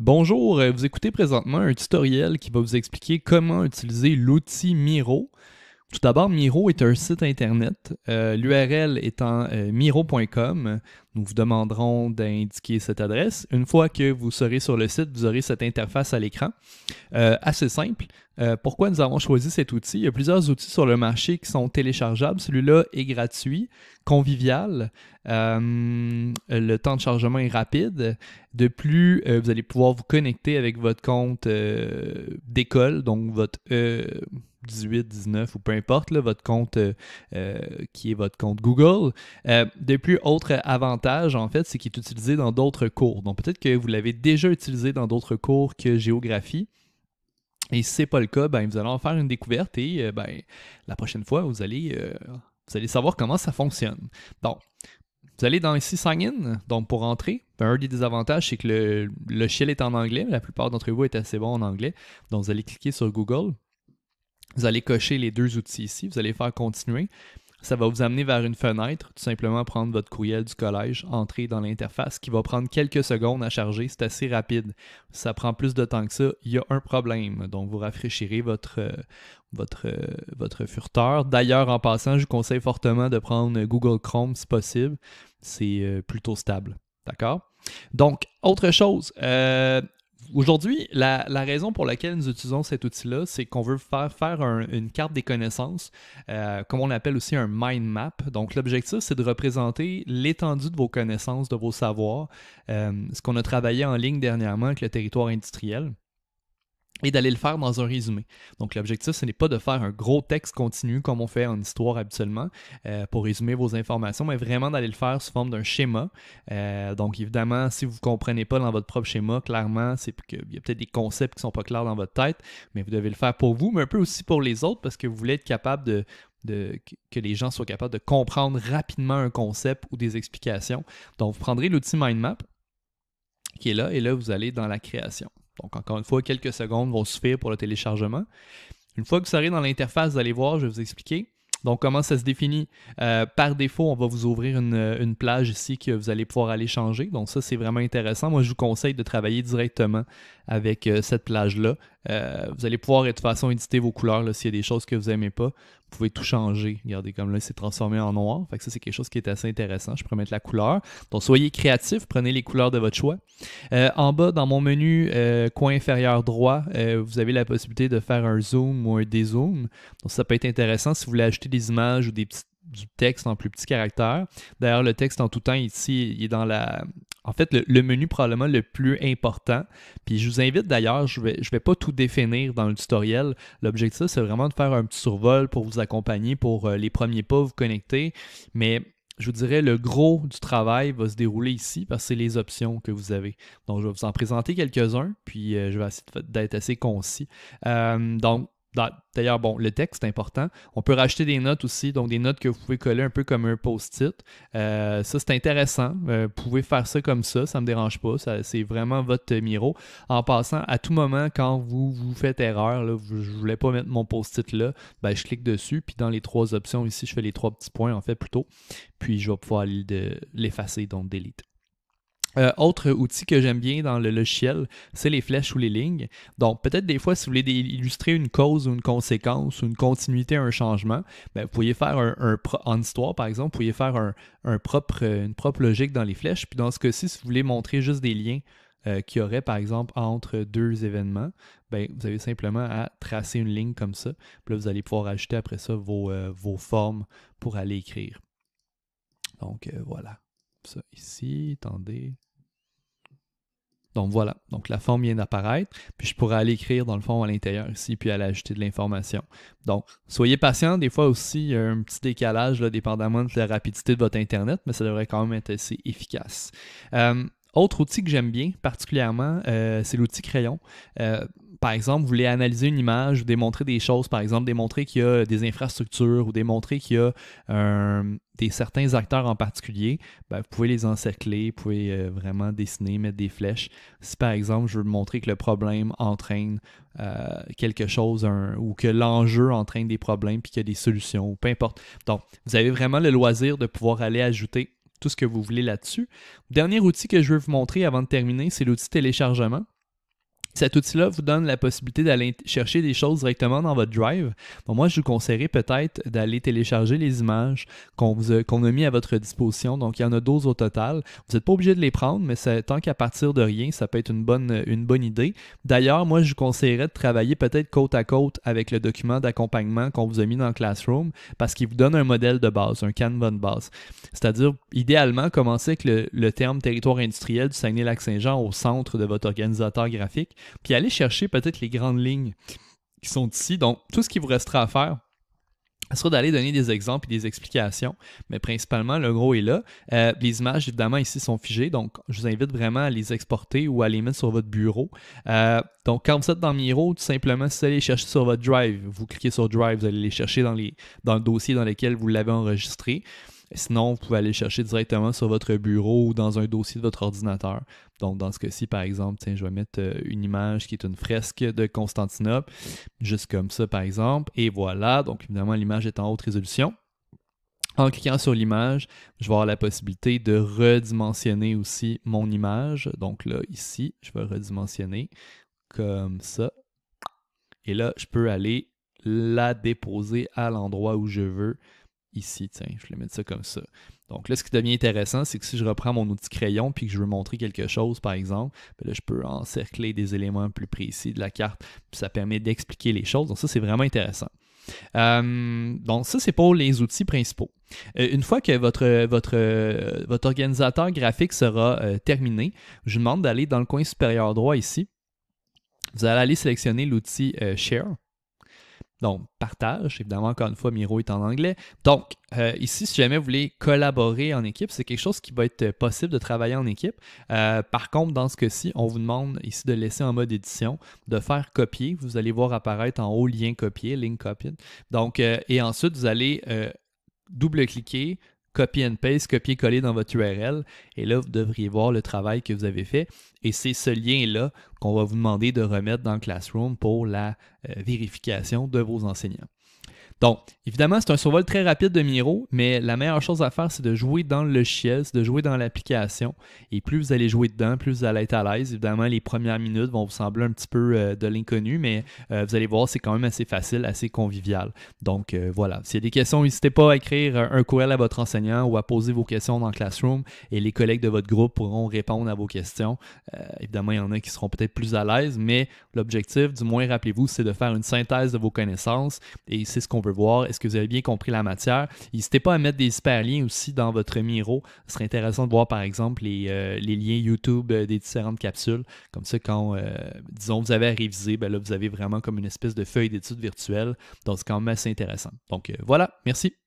Bonjour, euh, vous écoutez présentement un tutoriel qui va vous expliquer comment utiliser l'outil Miro. Tout d'abord, Miro est un site internet, euh, l'URL est en euh, miro.com. Nous vous demanderons d'indiquer cette adresse. Une fois que vous serez sur le site, vous aurez cette interface à l'écran. Euh, assez simple. Euh, pourquoi nous avons choisi cet outil? Il y a plusieurs outils sur le marché qui sont téléchargeables. Celui-là est gratuit, convivial. Euh, le temps de chargement est rapide. De plus, vous allez pouvoir vous connecter avec votre compte d'école, donc votre E18, 19 ou peu importe, votre compte qui est votre compte Google. de plus, autre avantage, en fait, c'est qu'il est utilisé dans d'autres cours. Donc, peut-être que vous l'avez déjà utilisé dans d'autres cours que géographie. Et si ce n'est pas le cas, ben, vous allez en faire une découverte et euh, ben, la prochaine fois, vous allez, euh, vous allez savoir comment ça fonctionne. Donc, vous allez dans ici Sign In, donc pour entrer. Ben, un des désavantages, c'est que le shell est en anglais. La plupart d'entre vous est assez bon en anglais. Donc, vous allez cliquer sur Google. Vous allez cocher les deux outils ici. Vous allez faire continuer. Ça va vous amener vers une fenêtre, tout simplement prendre votre courriel du collège, entrer dans l'interface qui va prendre quelques secondes à charger, c'est assez rapide. ça prend plus de temps que ça, il y a un problème. Donc vous rafraîchirez votre, euh, votre, euh, votre furteur. D'ailleurs, en passant, je vous conseille fortement de prendre Google Chrome si possible. C'est euh, plutôt stable. D'accord? Donc, autre chose, Aujourd'hui, la, raison pour laquelle nous utilisons cet outil-là, c'est qu'on veut faire, faire une carte des connaissances, euh, comme on appelle aussi un mind map. Donc, l'objectif, c'est de représenter l'étendue de vos connaissances, de vos savoirs, euh, ce qu'on a travaillé en ligne dernièrement avec le territoire industriel et d'aller le faire dans un résumé. Donc l'objectif, ce n'est pas de faire un gros texte continu comme on fait en histoire habituellement euh, pour résumer vos informations, mais vraiment d'aller le faire sous forme d'un schéma. Euh, donc évidemment, si vous ne comprenez pas dans votre propre schéma, clairement, c'est qu'il y a peut-être des concepts qui ne sont pas clairs dans votre tête, mais vous devez le faire pour vous, mais un peu aussi pour les autres, parce que vous voulez être capable de de, que les gens soient capables de comprendre rapidement un concept ou des explications. Donc, vous prendrez l'outil MindMap qui est là et là, vous allez dans la création. Donc, encore une fois, quelques secondes vont suffire pour le téléchargement. Une fois que vous serez dans l'interface, vous allez voir, je vais vous expliquer. Donc, comment ça se définit? Euh, par défaut, on va vous ouvrir une, plage ici que vous allez pouvoir aller changer. Donc, ça, c'est vraiment intéressant. Moi, je vous conseille de travailler directement avec euh, cette plage-là euh, vous allez pouvoir de toute façon éditer vos couleurs. S'il y a des choses que vous n'aimez pas, vous pouvez tout changer. Regardez comme là, c'est transformé en noir. Fait ça, c'est quelque chose qui est assez intéressant. Je pourrais mettre la couleur. Donc, soyez créatif, prenez les couleurs de votre choix. Euh, en bas, dans mon menu euh, coin inférieur droit, vous avez la possibilité de faire un zoom ou un dézoom. Donc, ça peut être intéressant si vous voulez ajouter des images ou des petites du texte en plus petit caractère. D'ailleurs, le texte en tout temps ici, est dans la. En fait, le, menu probablement le plus important. Puis je vous invite d'ailleurs, je ne vais, je vais pas tout définir dans le tutoriel. L'objectif, c'est vraiment de faire un petit survol pour vous accompagner, pour euh, les premiers pas, vous connecter. Mais je vous dirais, le gros du travail va se dérouler ici parce que c'est les options que vous avez. Donc, je vais vous en présenter quelques-uns, puis euh, je vais essayer d'être assez concis. Euh, donc, D'ailleurs, bon, le texte est important. On peut racheter des notes aussi, donc des notes que vous pouvez coller un peu comme un post-it. Euh, ça, c'est intéressant. Euh, vous pouvez faire ça comme ça, ça ne me dérange pas. C'est vraiment votre miro. En passant, à tout moment, quand vous vous faites erreur, je ne voulais pas mettre mon post-it là, ben, je clique dessus. Puis dans les trois options ici, je fais les trois petits points, en fait, plutôt. Puis je vais pouvoir l'effacer, donc delete. Euh, autre outil que j'aime bien dans le logiciel, c'est les flèches ou les lignes. Donc, peut-être des fois, si vous voulez illustrer une cause ou une conséquence ou une continuité, un changement, ben, vous pouvez faire un, en histoire, par exemple, vous pourriez faire une propre logique dans les flèches. Puis dans ce cas-ci, si vous voulez montrer juste des liens euh, qu'il y aurait, par exemple, entre deux événements, ben, vous avez simplement à tracer une ligne comme ça. Puis là, vous allez pouvoir ajouter après ça vos euh, formes pour aller écrire. Donc, voilà ça ici, attendez. Donc voilà, donc la forme vient d'apparaître, puis je pourrais aller écrire dans le fond à l'intérieur ici, puis aller ajouter de l'information. Donc soyez patient, des fois aussi il y a un petit décalage là, dépendamment de la rapidité de votre Internet, mais ça devrait quand même être assez efficace. Euh, autre outil que j'aime bien particulièrement, euh, c'est l'outil crayon. Euh, par exemple, vous voulez analyser une image, démontrer des choses, par exemple, démontrer qu'il y a des infrastructures ou démontrer qu'il y a euh, des certains acteurs en particulier, ben, vous pouvez les encercler, vous pouvez euh, vraiment dessiner, mettre des flèches. Si par exemple, je veux montrer que le problème entraîne euh, quelque chose ou que l'enjeu entraîne des problèmes puis qu'il y a des solutions, peu importe. Donc, vous avez vraiment le loisir de pouvoir aller ajouter tout ce que vous voulez là-dessus. Dernier outil que je veux vous montrer avant de terminer, c'est l'outil téléchargement. Cet outil-là vous donne la possibilité d'aller chercher des choses directement dans votre drive. moi, je vous conseillerais peut-être d'aller télécharger les images qu'on a, mises mis à votre disposition. Donc, il y en a 12 au total. Vous n'êtes pas obligé de les prendre, mais tant qu'à partir de rien, ça peut être une bonne, une bonne idée. D'ailleurs, moi, je vous conseillerais de travailler peut-être côte à côte avec le document d'accompagnement qu'on vous a mis dans Classroom parce qu'il vous donne un modèle de base, un canvas de base. C'est-à-dire, idéalement, commencer avec le, le terme territoire industriel du Saguenay-Lac-Saint-Jean au centre de votre organisateur graphique puis allez chercher peut-être les grandes lignes qui sont ici. Donc, tout ce qui vous restera à faire, ce sera d'aller donner des exemples et des explications, mais principalement, le gros est là. Euh, les images, évidemment, ici sont figées, donc je vous invite vraiment à les exporter ou à les mettre sur votre bureau. Euh, donc, quand vous êtes dans Miro, tout simplement, si vous allez les chercher sur votre Drive, vous cliquez sur Drive, vous allez les chercher dans, les, dans le dossier dans lequel vous l'avez enregistré. Sinon, vous pouvez aller chercher directement sur votre bureau ou dans un dossier de votre ordinateur. Donc, dans ce cas-ci, par exemple, tiens, je vais mettre euh, une image qui est une fresque de Constantinople, juste comme ça, par exemple. Et voilà, donc évidemment, l'image est en haute résolution. En cliquant sur l'image, je vais avoir la possibilité de redimensionner aussi mon image. Donc là, ici, je vais redimensionner comme ça. Et là, je peux aller la déposer à l'endroit où je veux ici, tiens, je vais mettre ça comme ça. Donc là, ce qui devient intéressant, c'est que si je reprends mon outil crayon puis que je veux montrer quelque chose, par exemple, ben là, je peux encercler des éléments plus précis de la carte, puis ça permet d'expliquer les choses. Donc ça, c'est vraiment intéressant. Euh, donc ça, c'est pour les outils principaux. Euh, une fois que votre, votre, euh, votre organisateur graphique sera terminé, je vous demande d'aller dans le coin supérieur droit ici. Vous allez aller sélectionner l'outil Share. Donc, partage. Évidemment, encore une fois, Miro est en anglais. Donc, euh, ici, si jamais vous voulez collaborer en équipe, c'est quelque chose qui va être possible de travailler en équipe. Euh, par contre, dans ce cas-ci, on vous demande ici de laisser en mode édition, de faire copier. Vous allez voir apparaître en haut lien copier, link copied. Donc, euh, et ensuite, vous allez double-cliquer copy and paste, copier-coller dans votre URL. Et là, vous devriez voir le travail que vous avez fait. Et c'est ce lien-là qu'on va vous demander de remettre dans Classroom pour la euh, vérification de vos enseignants. Donc, évidemment, c'est un survol très rapide de Miro, mais la meilleure chose à faire, c'est de jouer dans le logiciel, de jouer dans l'application. Et plus vous allez jouer dedans, plus vous allez être à l'aise. Évidemment, les premières minutes vont vous sembler un petit peu euh, de l'inconnu, mais euh, vous allez voir, c'est quand même assez facile, assez convivial. Donc, euh, voilà. S'il y a des questions, n'hésitez pas à écrire un courriel à votre enseignant ou à poser vos questions dans Classroom et les collègues de votre groupe pourront répondre à vos questions. évidemment, il y en a qui seront peut-être plus à l'aise, mais l'objectif, du moins, rappelez-vous, c'est de faire une synthèse de vos connaissances et c'est ce qu'on veut voir est-ce que vous avez bien compris la matière. N'hésitez pas à mettre des hyperliens aussi dans votre Miro. Ce serait intéressant de voir, par exemple, les, euh, liens YouTube euh, des différentes capsules. Comme ça, quand, euh, disons, vous avez à réviser, ben là, vous avez vraiment comme une espèce de feuille d'études virtuelle. Donc, c'est quand même assez intéressant. Donc, voilà. Merci.